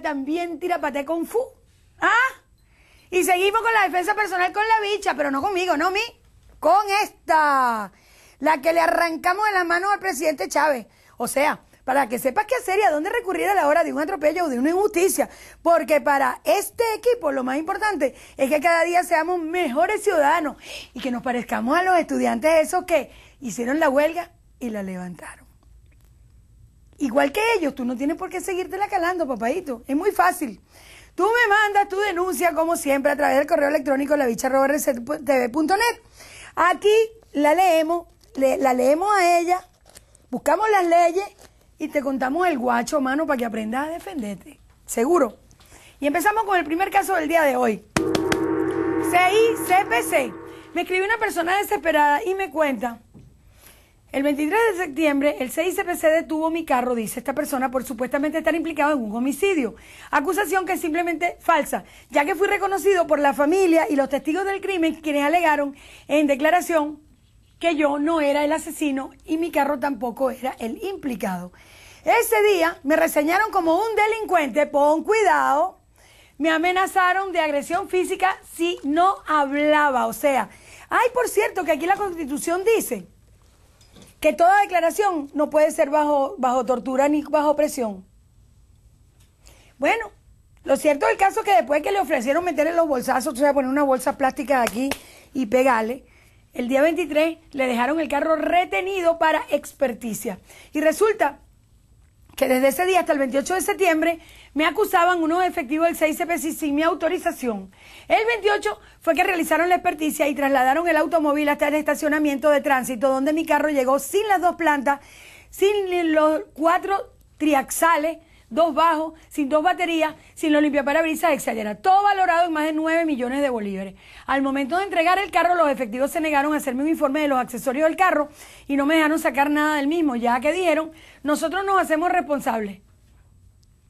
también tira con fu. ¿Ah? Y seguimos con la defensa personal con la bicha, pero no conmigo, no mi. Con esta. La que le arrancamos de la mano al presidente Chávez. O sea, para que sepas qué hacer y a dónde recurrir a la hora de un atropello o de una injusticia. Porque para este equipo lo más importante es que cada día seamos mejores ciudadanos y que nos parezcamos a los estudiantes esos que hicieron la huelga y la levantaron. Igual que ellos, tú no tienes por qué seguirte la calando, papadito. Es muy fácil. Tú me mandas tu denuncia, como siempre, a través del correo electrónico net. Aquí la leemos, la leemos a ella, buscamos las leyes y te contamos el guacho, mano, para que aprendas a defenderte. Seguro. Y empezamos con el primer caso del día de hoy. CICPC. Me escribió una persona desesperada y me cuenta el 23 de septiembre, el CICPC detuvo mi carro, dice esta persona, por supuestamente estar implicado en un homicidio. Acusación que es simplemente falsa, ya que fui reconocido por la familia y los testigos del crimen, quienes alegaron en declaración que yo no era el asesino y mi carro tampoco era el implicado. Ese día me reseñaron como un delincuente, pon cuidado. Me amenazaron de agresión física si no hablaba. O sea, hay por cierto, que aquí la constitución dice que toda declaración no puede ser bajo, bajo tortura ni bajo presión. Bueno, lo cierto del caso es que después que le ofrecieron meterle los bolsazos, va a poner una bolsa plástica aquí y pegarle, el día 23 le dejaron el carro retenido para experticia. Y resulta que desde ese día hasta el 28 de septiembre me acusaban unos efectivos del 6CPC sin mi autorización. El 28 fue que realizaron la experticia y trasladaron el automóvil hasta el estacionamiento de tránsito, donde mi carro llegó sin las dos plantas, sin los cuatro triaxales dos bajos, sin dos baterías, sin los limpiaparabrisas, etc. Todo valorado en más de 9 millones de bolívares. Al momento de entregar el carro, los efectivos se negaron a hacerme un informe de los accesorios del carro y no me dejaron sacar nada del mismo, ya que dijeron, nosotros nos hacemos responsables.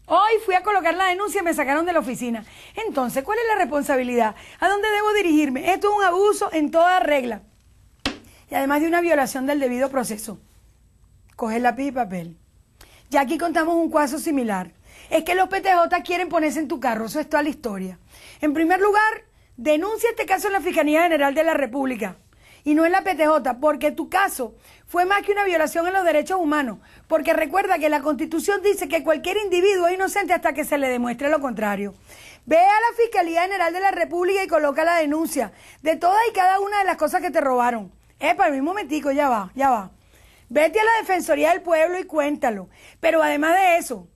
Hoy fui a colocar la denuncia y me sacaron de la oficina. Entonces, ¿cuál es la responsabilidad? ¿A dónde debo dirigirme? Esto es un abuso en toda regla. Y además de una violación del debido proceso. Coge lápiz y papel. Ya aquí contamos un caso similar. Es que los PTJ quieren ponerse en tu carro, eso es toda la historia. En primer lugar, denuncia este caso en la Fiscalía General de la República y no en la PTJ, porque tu caso fue más que una violación en los derechos humanos, porque recuerda que la Constitución dice que cualquier individuo es inocente hasta que se le demuestre lo contrario. Ve a la Fiscalía General de la República y coloca la denuncia de todas y cada una de las cosas que te robaron. el un momentico, ya va, ya va. Vete a la Defensoría del Pueblo y cuéntalo. Pero además de eso,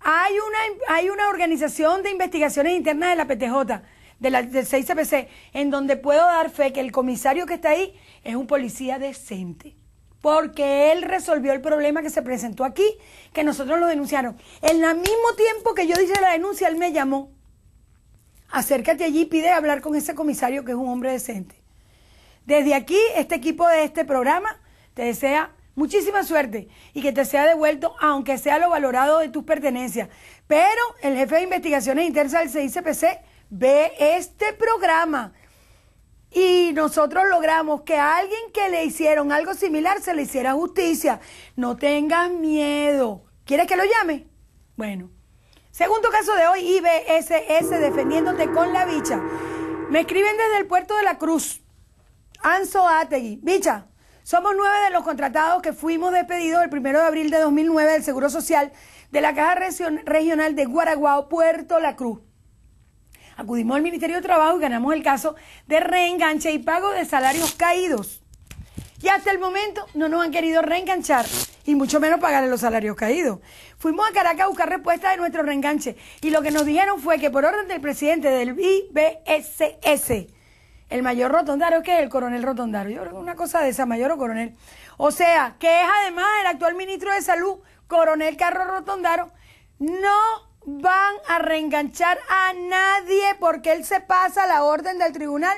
hay una, hay una organización de investigaciones internas de la PTJ, de la, del 6CPC, en donde puedo dar fe que el comisario que está ahí es un policía decente. Porque él resolvió el problema que se presentó aquí, que nosotros lo denunciaron. En el mismo tiempo que yo hice la denuncia, él me llamó. Acércate allí y pide hablar con ese comisario que es un hombre decente. Desde aquí, este equipo de este programa te desea muchísima suerte y que te sea devuelto, aunque sea lo valorado de tus pertenencias. Pero el jefe de investigaciones internas del CICPC ve este programa y nosotros logramos que a alguien que le hicieron algo similar se le hiciera justicia. No tengas miedo. ¿Quieres que lo llame? Bueno. Segundo caso de hoy, IBSS defendiéndote con la bicha. Me escriben desde el puerto de la Cruz. Anzo Ategui. Bicha, somos nueve de los contratados que fuimos despedidos el primero de abril de 2009 del Seguro Social de la Caja Regional de Guaraguao, Puerto La Cruz. Acudimos al Ministerio de Trabajo y ganamos el caso de reenganche y pago de salarios caídos. Y hasta el momento no nos han querido reenganchar y mucho menos pagarle los salarios caídos. Fuimos a Caracas a buscar respuesta de nuestro reenganche y lo que nos dijeron fue que por orden del presidente del IBSS el mayor Rotondaro, ¿qué es el coronel Rotondaro Yo creo que una cosa de esa, mayor o coronel. O sea, que es además el actual ministro de Salud, coronel Carlos Rotondaro, no van a reenganchar a nadie porque él se pasa la orden del tribunal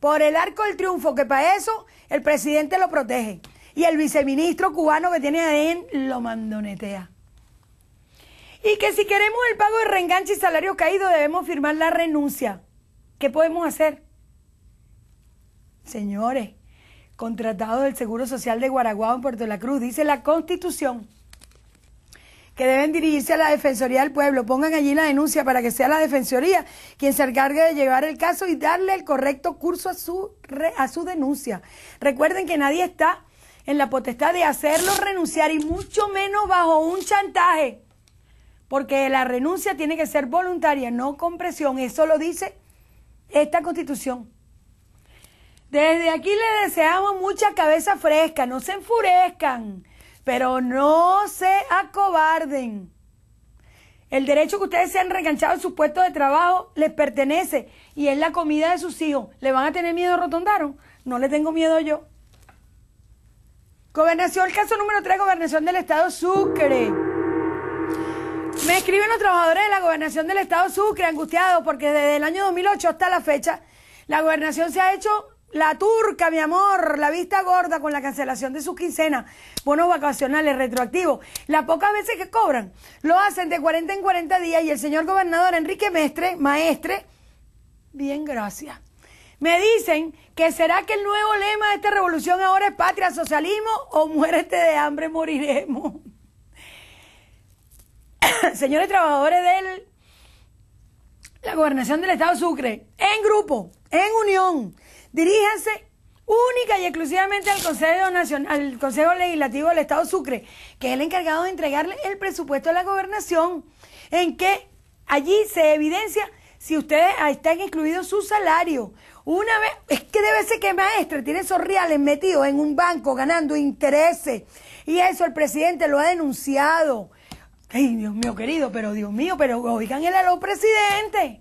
por el arco del triunfo, que para eso el presidente lo protege. Y el viceministro cubano que tiene ahí lo mandonetea. Y que si queremos el pago de reenganche y salario caído debemos firmar la renuncia. ¿Qué podemos hacer? Señores, contratados del Seguro Social de Guaraguao en Puerto de la Cruz, dice la Constitución que deben dirigirse a la Defensoría del Pueblo. Pongan allí la denuncia para que sea la Defensoría quien se encargue de llevar el caso y darle el correcto curso a su, a su denuncia. Recuerden que nadie está en la potestad de hacerlo renunciar y mucho menos bajo un chantaje, porque la renuncia tiene que ser voluntaria, no con presión. Eso lo dice esta constitución. Desde aquí les deseamos mucha cabeza fresca, no se enfurezcan, pero no se acobarden. El derecho que ustedes se han reganchado en su puesto de trabajo les pertenece y es la comida de sus hijos. ¿Le van a tener miedo a Rotondaro? No le tengo miedo yo. Gobernación, el caso número 3, Gobernación del Estado Sucre. Me escriben los trabajadores de la Gobernación del Estado Sucre, angustiados, porque desde el año 2008 hasta la fecha, la gobernación se ha hecho la turca, mi amor, la vista gorda con la cancelación de sus quincenas, bonos vacacionales retroactivos. Las pocas veces que cobran, lo hacen de 40 en 40 días y el señor gobernador Enrique Mestre, maestre, bien, gracias. Me dicen que será que el nuevo lema de esta revolución ahora es patria, socialismo o muérete de hambre, moriremos. Señores trabajadores del gobernación del Estado Sucre, en grupo, en unión, diríjanse única y exclusivamente al Consejo Nacional, al Consejo Legislativo del Estado Sucre, que es el encargado de entregarle el presupuesto a la gobernación, en que allí se evidencia si ustedes están incluidos su salario. Una vez, es que debe ser que maestro tiene esos reales metidos en un banco ganando intereses. Y eso el presidente lo ha denunciado. Ay, Dios mío querido, pero Dios mío, pero oigan a los presidentes.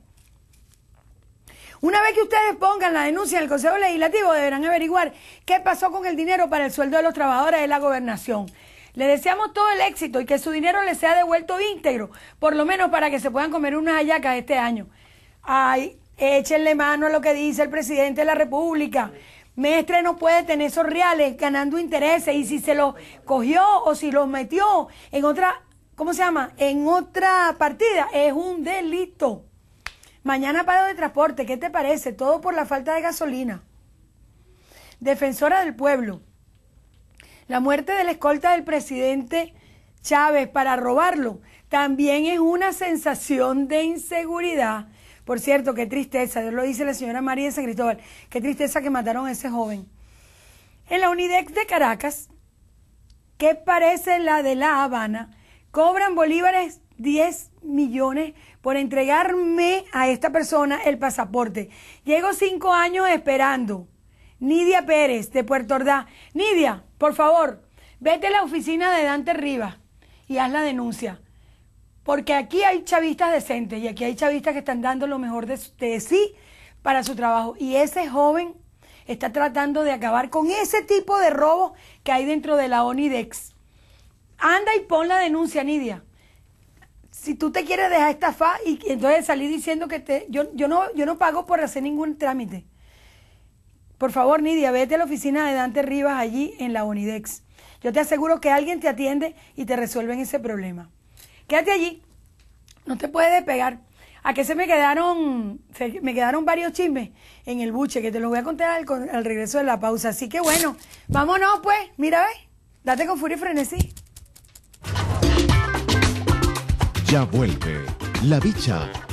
Una vez que ustedes pongan la denuncia en el Consejo Legislativo, deberán averiguar qué pasó con el dinero para el sueldo de los trabajadores de la gobernación. Le deseamos todo el éxito y que su dinero le sea devuelto íntegro, por lo menos para que se puedan comer unas hallacas este año. Ay, échenle mano a lo que dice el presidente de la República. Mestre no puede tener esos reales ganando intereses y si se los cogió o si los metió en otra ¿cómo se llama? En otra partida es un delito. Mañana paro de transporte, ¿qué te parece? Todo por la falta de gasolina. Defensora del pueblo. La muerte de la escolta del presidente Chávez para robarlo también es una sensación de inseguridad. Por cierto, qué tristeza, lo dice la señora María de San Cristóbal, qué tristeza que mataron a ese joven. En la UNIDEX de Caracas, ¿Qué parece la de La Habana, cobran bolívares 10 millones por entregarme a esta persona el pasaporte. Llego cinco años esperando. Nidia Pérez, de Puerto Ordaz. Nidia, por favor, vete a la oficina de Dante Rivas y haz la denuncia. Porque aquí hay chavistas decentes y aquí hay chavistas que están dando lo mejor de, sí para su trabajo. Y ese joven está tratando de acabar con ese tipo de robo que hay dentro de la ONIDEX. Anda y pon la denuncia, Nidia. Si tú te quieres dejar estafar y, entonces salir diciendo que te, yo, yo, no, yo no pago por hacer ningún trámite. Por favor, Nidia, vete a la oficina de Dante Rivas allí en la Unidex. Yo te aseguro que alguien te atiende y te resuelven ese problema. Quédate allí. No te puedes despegar. ¿A qué se me quedaron? me quedaron varios chismes en el buche que te los voy a contar al, al regreso de la pausa. Así que bueno, vámonos pues. Mira, ve. Date con furia y frenesí. Ya vuelve La Bicha